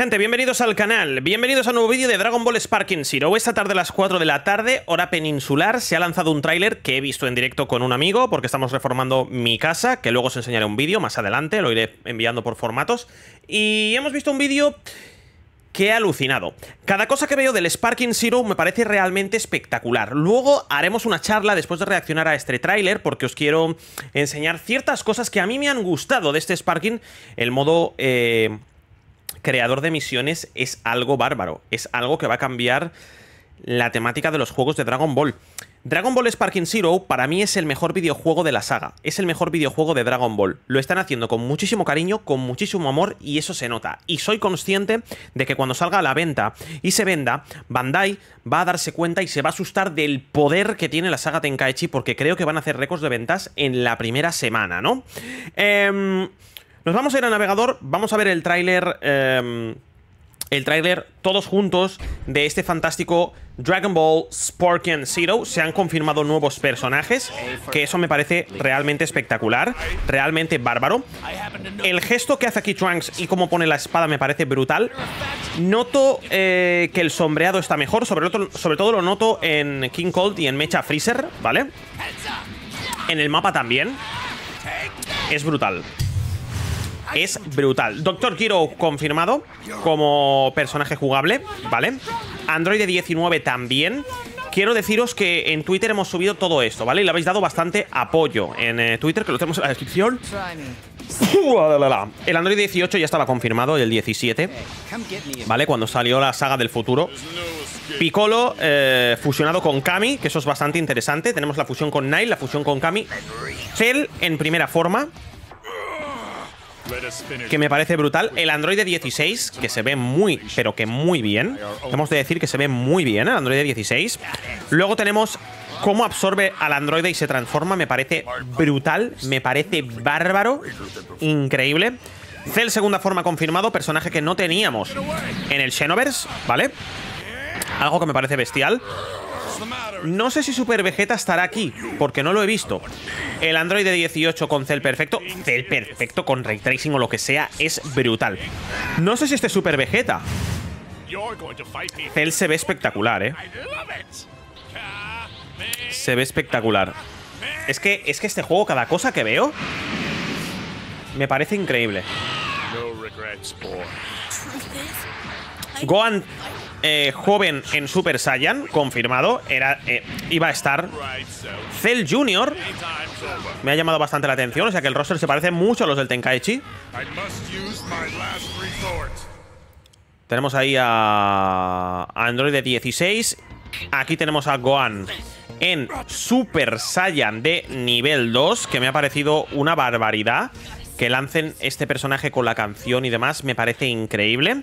gente? Bienvenidos al canal, bienvenidos a un nuevo vídeo de Dragon Ball Sparking Zero. Esta tarde a las 4 de la tarde, hora peninsular, se ha lanzado un tráiler que he visto en directo con un amigo porque estamos reformando mi casa, que luego os enseñaré un vídeo más adelante, lo iré enviando por formatos. Y hemos visto un vídeo que he alucinado. Cada cosa que veo del Sparking Zero me parece realmente espectacular. Luego haremos una charla después de reaccionar a este tráiler porque os quiero enseñar ciertas cosas que a mí me han gustado de este Sparking, el modo... Eh, creador de misiones es algo bárbaro. Es algo que va a cambiar la temática de los juegos de Dragon Ball. Dragon Ball Sparking Zero para mí es el mejor videojuego de la saga, es el mejor videojuego de Dragon Ball. Lo están haciendo con muchísimo cariño, con muchísimo amor y eso se nota. Y soy consciente de que cuando salga a la venta y se venda, Bandai va a darse cuenta y se va a asustar del poder que tiene la saga Tenkaichi porque creo que van a hacer récords de ventas en la primera semana, ¿no? Eh... Nos vamos a ir al navegador, vamos a ver el tráiler... Em, el tráiler todos juntos de este fantástico Dragon Ball and Zero. Se han confirmado nuevos personajes, que eso me parece realmente espectacular, realmente bárbaro. El gesto que hace aquí Trunks y cómo pone la espada me parece brutal. Noto eh, que el sombreado está mejor, sobre, sobre todo lo noto en King Cold y en Mecha Freezer, ¿vale? En el mapa también. Es brutal es brutal. Doctor Kiro confirmado como personaje jugable, ¿vale? Android 19 también. Quiero deciros que en Twitter hemos subido todo esto, ¿vale? Y le habéis dado bastante apoyo en eh, Twitter, que lo tenemos en la descripción. El Android 18 ya estaba confirmado, el 17, ¿vale? Cuando salió la saga del futuro. Piccolo eh, fusionado con Kami, que eso es bastante interesante. Tenemos la fusión con Nile, la fusión con Kami. Cell en primera forma, que me parece brutal. El androide 16, que se ve muy, pero que muy bien. Hemos de decir que se ve muy bien el androide 16. Luego tenemos cómo absorbe al androide y se transforma. Me parece brutal, me parece bárbaro, increíble. Cell segunda forma confirmado, personaje que no teníamos en el Xenoverse, ¿vale? Algo que me parece bestial. No sé si Super Vegeta estará aquí, porque no lo he visto. El Android de 18 con cel perfecto, cel perfecto con ray tracing o lo que sea, es brutal. No sé si este Super Vegeta. Cell se ve espectacular, ¿eh? Se ve espectacular. Es que, es que este juego, cada cosa que veo, me parece increíble. Gohan eh, joven en Super Saiyan, confirmado, era, eh, iba a estar. Cell Jr. me ha llamado bastante la atención, o sea que el roster se parece mucho a los del Tenkaichi. Tenemos ahí a Android de 16. Aquí tenemos a Gohan en Super Saiyan de nivel 2, que me ha parecido una barbaridad que lancen este personaje con la canción y demás me parece increíble.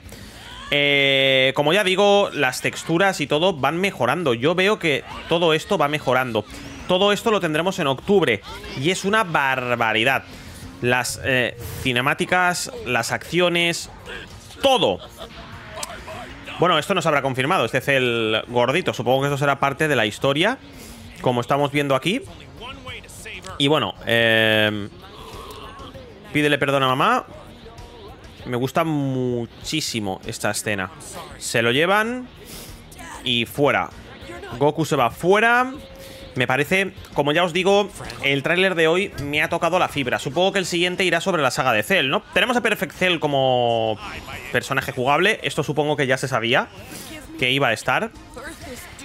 Eh, como ya digo, las texturas y todo van mejorando. Yo veo que todo esto va mejorando. Todo esto lo tendremos en octubre y es una barbaridad. Las eh, cinemáticas, las acciones, todo. Bueno, esto nos habrá confirmado. Este es el gordito. Supongo que esto será parte de la historia, como estamos viendo aquí. Y bueno, eh, pídele perdón a mamá. Me gusta muchísimo esta escena. Se lo llevan y fuera. Goku se va fuera. Me parece, como ya os digo, el tráiler de hoy me ha tocado la fibra. Supongo que el siguiente irá sobre la saga de Cell, ¿no? Tenemos a Perfect Cell como personaje jugable. Esto supongo que ya se sabía que iba a estar.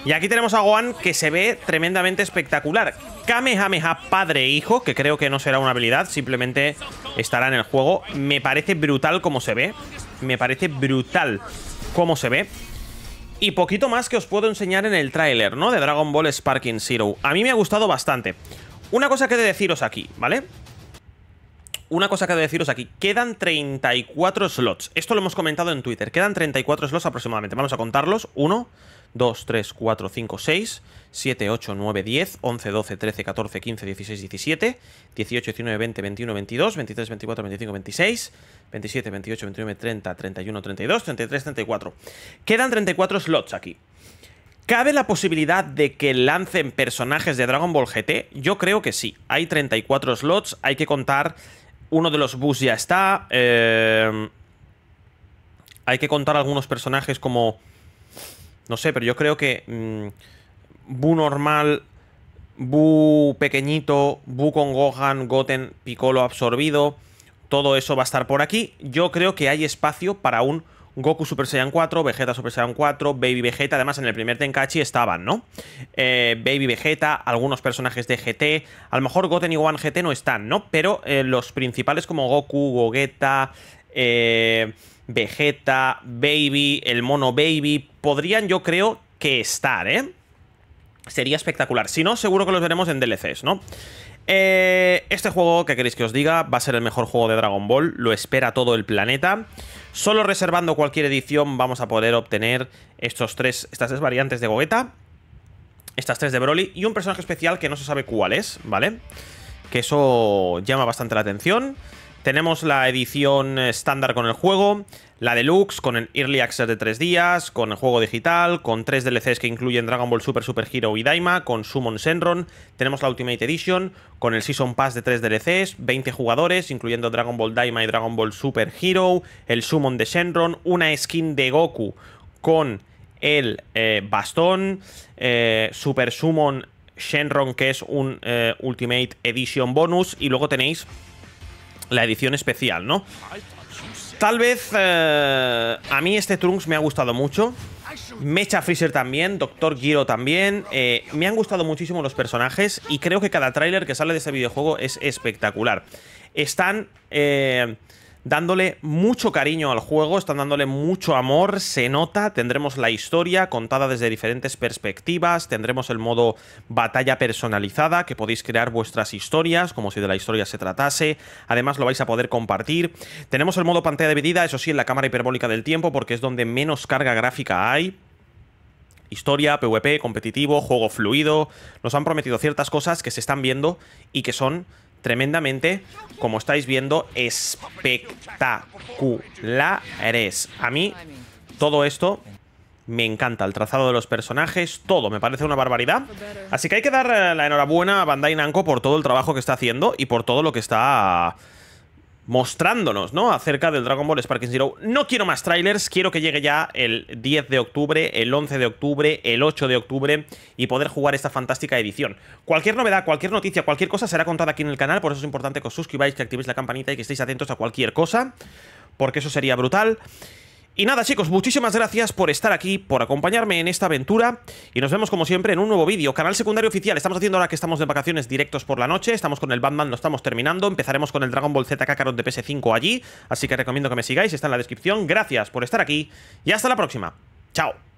Y aquí tenemos a Gohan que se ve tremendamente espectacular. Kamehameha padre e hijo, que creo que no será una habilidad, simplemente estará en el juego. Me parece brutal como se ve. Me parece brutal como se ve. Y poquito más que os puedo enseñar en el tráiler, ¿no? De Dragon Ball Sparking Zero. A mí me ha gustado bastante. Una cosa que he de deciros aquí, ¿vale? Una cosa que he de deciros aquí. Quedan 34 slots. Esto lo hemos comentado en Twitter. Quedan 34 slots aproximadamente. Vamos a contarlos. Uno… 2, 3, 4, 5, 6, 7, 8, 9, 10, 11, 12, 13, 14, 15, 16, 17, 18, 19, 20, 21, 22, 23, 24, 25, 26, 27, 28, 29, 30, 31, 32, 33, 34. Quedan 34 slots aquí. ¿Cabe la posibilidad de que lancen personajes de Dragon Ball GT? Yo creo que sí. Hay 34 slots, hay que contar. Uno de los bus ya está. Eh, hay que contar algunos personajes como no sé, pero yo creo que mm, Bu normal, Bu pequeñito, Bu con Gohan, Goten, Piccolo absorbido, todo eso va a estar por aquí. Yo creo que hay espacio para un Goku Super Saiyan 4, Vegeta Super Saiyan 4, Baby Vegeta, además en el primer Tenkachi estaban, ¿no? Eh, Baby Vegeta, algunos personajes de GT, a lo mejor Goten y Gohan GT no están, ¿no? Pero eh, los principales como Goku, Gogeta, eh, Vegeta, Baby, el mono Baby, podrían, yo creo, que estar, ¿eh? Sería espectacular. Si no, seguro que los veremos en DLCs, ¿no? Eh, este juego, que queréis que os diga, va a ser el mejor juego de Dragon Ball, lo espera todo el planeta. Solo reservando cualquier edición vamos a poder obtener estos tres, estas tres variantes de Gogeta, estas tres de Broly y un personaje especial que no se sabe cuál es, ¿vale? Que eso llama bastante la atención. Tenemos la edición eh, estándar con el juego, la deluxe con el Early Access de 3 días, con el juego digital, con 3 DLCs que incluyen Dragon Ball Super Super Hero y Daima, con Summon Shenron. tenemos la Ultimate Edition, con el Season Pass de 3 DLCs, 20 jugadores, incluyendo Dragon Ball Daima y Dragon Ball Super Hero, el Summon de Shenron, una skin de Goku con el eh, bastón, eh, Super Summon Shenron, que es un Ultimate Edition bonus, y luego tenéis la edición especial, ¿no? Tal vez eh, a mí este Trunks me ha gustado mucho. Mecha Freezer también, Doctor Giro también. Eh, me han gustado muchísimo los personajes y creo que cada tráiler que sale de este videojuego es espectacular. Están... Eh, dándole mucho cariño al juego, están dándole mucho amor, se nota, tendremos la historia contada desde diferentes perspectivas, tendremos el modo batalla personalizada, que podéis crear vuestras historias, como si de la historia se tratase, además lo vais a poder compartir. Tenemos el modo pantalla dividida, eso sí, en la cámara hiperbólica del tiempo, porque es donde menos carga gráfica hay historia, PvP, competitivo, juego fluido. Nos han prometido ciertas cosas que se están viendo y que son tremendamente, como estáis viendo, espectaculares. A mí, todo esto me encanta el trazado de los personajes, todo, me parece una barbaridad. Así que hay que dar eh, la enhorabuena a Bandai Namco por todo el trabajo que está haciendo y por todo lo que está mostrándonos, ¿no? Acerca del Dragon Ball Sparking Zero. No quiero más trailers, quiero que llegue ya el 10 de octubre, el 11 de octubre, el 8 de octubre y poder jugar esta fantástica edición. Cualquier novedad, cualquier noticia, cualquier cosa será contada aquí en el canal, por eso es importante que os suscribáis, que activéis la campanita y que estéis atentos a cualquier cosa, porque eso sería brutal. Y nada chicos, muchísimas gracias por estar aquí, por acompañarme en esta aventura y nos vemos como siempre en un nuevo vídeo. Canal secundario oficial, estamos haciendo ahora que estamos de vacaciones directos por la noche, estamos con el Batman, lo estamos terminando, empezaremos con el Dragon Ball Z Kakarot de PS5 allí, así que recomiendo que me sigáis, está en la descripción. Gracias por estar aquí y hasta la próxima. Chao.